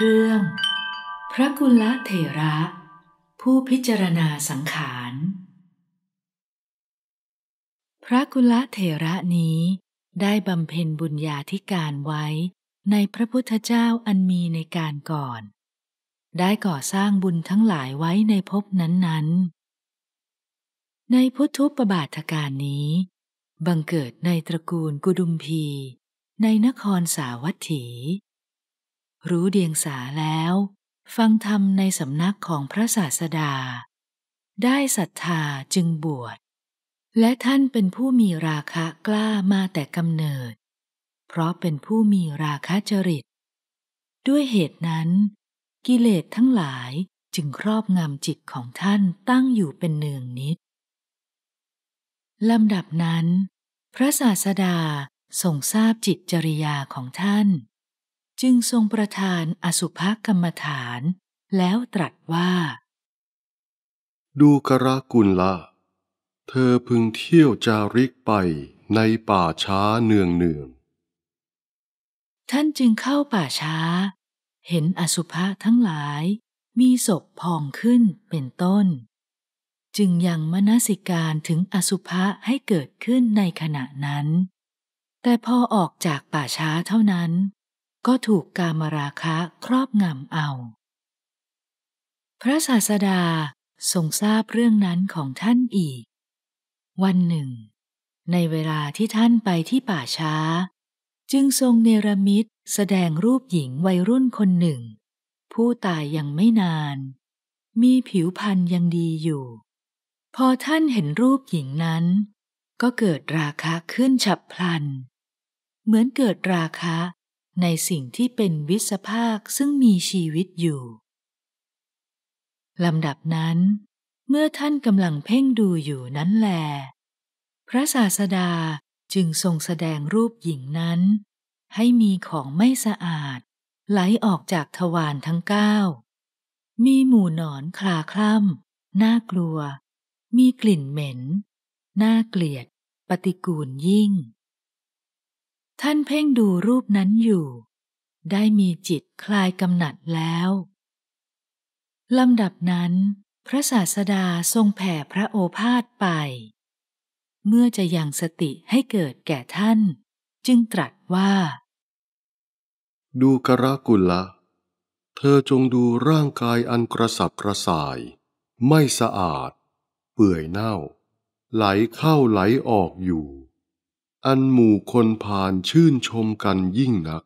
เรื่อง พระกุลเถระ ผู้พิจารณาสังขาร พระกุลเถระนี้ได้บำเพ็ญบุญญาธิการไว้ในพระพุทธเจ้าอันมีในการก่อน ได้ก่อสร้างบุญทั้งหลายไว้ในภพนั้นๆ ในพุทธุปบาทการนี้ บังเกิดในตระกูลกุดุมพีในนครสาวัตถีรู้เดียงสาแล้ว ฟังธรรมในสำนักของพระศาสดา ได้ศรัทธาจึงบวชและท่านเป็นผู้มีราคะกล้ามาแต่กำเนิด เพราะเป็นผู้มีราคะจริต ด้วยเหตุนั้น กิเลสทั้งหลายจึงครอบงำจิตของท่านตั้งอยู่เป็นเนืองนิด ลำดับนั้น พระศาสดาทรงทราบจิตจริยาของท่านจึงทรงประทานอสุภกรรมฐานแล้วตรัสว่า ดูกระกุลละเธอพึงเที่ยวจาริกไปในป่าช้าเนืองเนือง ท่านจึงเข้าป่าช้า เห็นอสุภะทั้งหลายมีศพพองขึ้นเป็นต้น จึงยังมนสิการถึงอสุภะให้เกิดขึ้นในขณะนั้น แต่พอออกจากป่าช้าเท่านั้นก็ถูกกามราคะครอบงำเอา พระศาสดาทรงทราบเรื่องนั้นของท่านอีก วันหนึ่ง ในเวลาที่ท่านไปที่ป่าช้า จึงทรงเนรมิตแสดงรูปหญิงวัยรุ่นคนหนึ่ง ผู้ตายยังไม่นาน มีผิวพรรณยังดีอยู่ พอท่านเห็นรูปหญิงนั้น ก็เกิดราคะขึ้นฉับพลัน เหมือนเกิดราคะในสิ่งที่เป็นวิสภาคซึ่งมีชีวิตอยู่ ลำดับนั้น เมื่อท่านกำลังเพ่งดูอยู่นั้นแล พระศาสดาจึงทรงแสดงรูปหญิงนั้น ให้มีของไม่สะอาด ไหลออกจากทวารทั้งเก้า มีหมู่หนอนคลาคล่ำน่ากลัว มีกลิ่นเหม็น น่าเกลียด ปฏิกูลยิ่งท่านเพ่งดูรูปนั้นอยู่ ได้มีจิตคลายกำหนัดแล้ว ลำดับนั้น พระศาสดาทรงแผ่พระโอภาสไป เมื่อจะยังสติให้เกิดแก่ท่าน จึงตรัสว่า ดูกระกุละ เธอจงดูร่างกายอันกระสับกระส่าย ไม่สะอาด เปื่อยเน่า ไหลเข้าไหลออกอยู่อันหมู่คนผ่านชื่นชมกันยิ่งนัก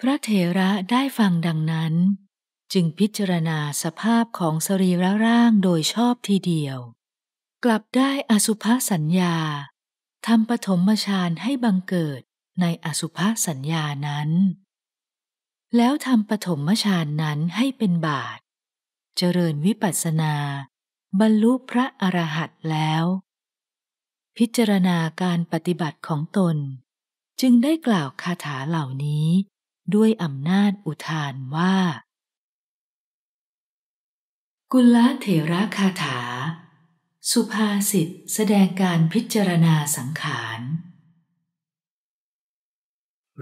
พระเถระได้ฟังดังนั้น จึงพิจารณาสภาพของสรีระร่างโดยชอบทีเดียว กลับได้อสุภสัญญาทำปฐมฌานให้บังเกิดในอสุภสัญญานั้น แล้วทำปฐมฌานนั้นให้เป็นบาท เจริญวิปัสสนาบรรลุพระอรหันต์แล้วพิจารณาการปฏิบัติของตน จึงได้กล่าวคาถาเหล่านี้ด้วยอำนาจอุทานว่า กุลเถระคาถา สุภาษิตแสดงการพิจารณาสังขาร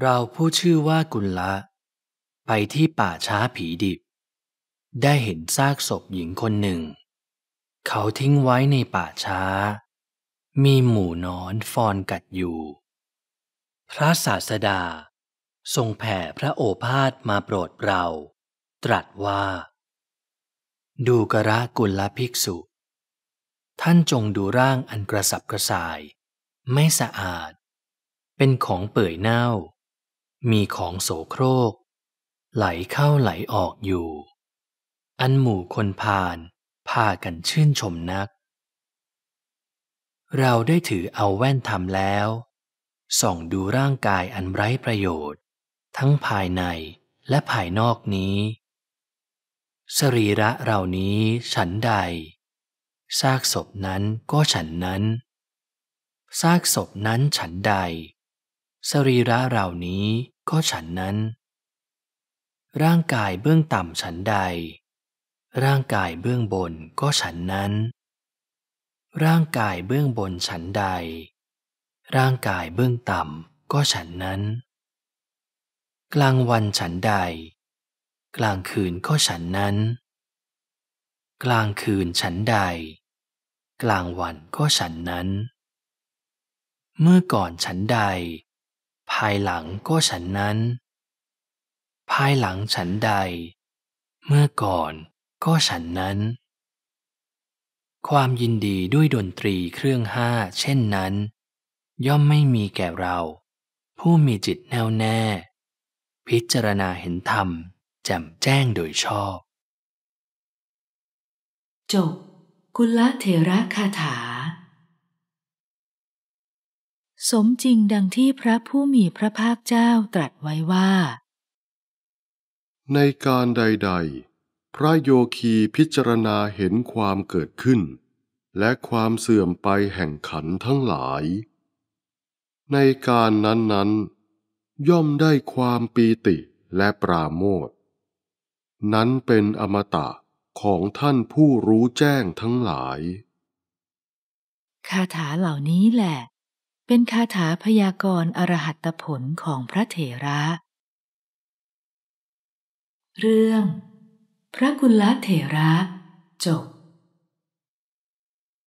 เราผู้ชื่อว่ากุลละ ไปที่ป่าช้าผีดิบ ได้เห็นซากศพหญิงคนหนึ่ง เขาทิ้งไว้ในป่าช้ามีหมู่นอนฟอนกัดอยู่ พระศาสดา ทรงแผ่พระโอภาษมาโปรดเรา ตรัสว่า ดูกระกุลภิกษุ ท่านจงดูร่างอันกระสับกระส่าย ไม่สะอาด เป็นของเปื่อยเน่า มีของโสโครก ไหลเข้าไหลออกอยู่ อันหมู่คนพาลพากันชื่นชมนักเราได้ถือเอาแว่นธรรมแล้วส่องดูร่างกายอันไร้ประโยชน์ ทั้งภายในและภายนอกนี้ สรีระเหล่านี้ฉันใดซากศพนั้นก็ฉันนั้นซากศพนั้นฉันใด สรีระเหล่านี้ก็ฉันนั้น ร่างกายเบื้องต่ำฉันใด ร่างกายเบื้องบนก็ฉันนั้นร่างกายเบื้องบนฉันใด ร่างกายเบื้องต่ำก็ฉันนั้น กลางวันฉันใด กลางคืนก็ฉันนั้น กลางคืนฉันใด กลางวันก็ฉันนั้น เมื่อก่อนฉันใด ภายหลังก็ฉันนั้น ภายหลังฉันใด เมื่อก่อนก็ฉันนั้นความยินดีด้วยดนตรีเครื่องห้าเช่นนั้น ย่อมไม่มีแก่เรา ผู้มีจิตแน่วแน่ พิจารณาเห็นธรรมแจ่มแจ้งโดยชอบจบกุลเทระคาถา สมจริงดังที่พระผู้มีพระภาคเจ้าตรัสไว้ว่า ในการใดๆพระโยคีพิจารณาเห็นความเกิดขึ้น และความเสื่อมไปแห่งขันทั้งหลาย ในการนั้นนั้น ย่อมได้ความปีติและปราโมทนั้นเป็นอมตะของท่านผู้รู้แจ้งทั้งหลาย คาถาเหล่านี้แหละ เป็นคาถาพยากรณ์อรหัตผลของพระเถระ เรื่องพระกุลเถระจบ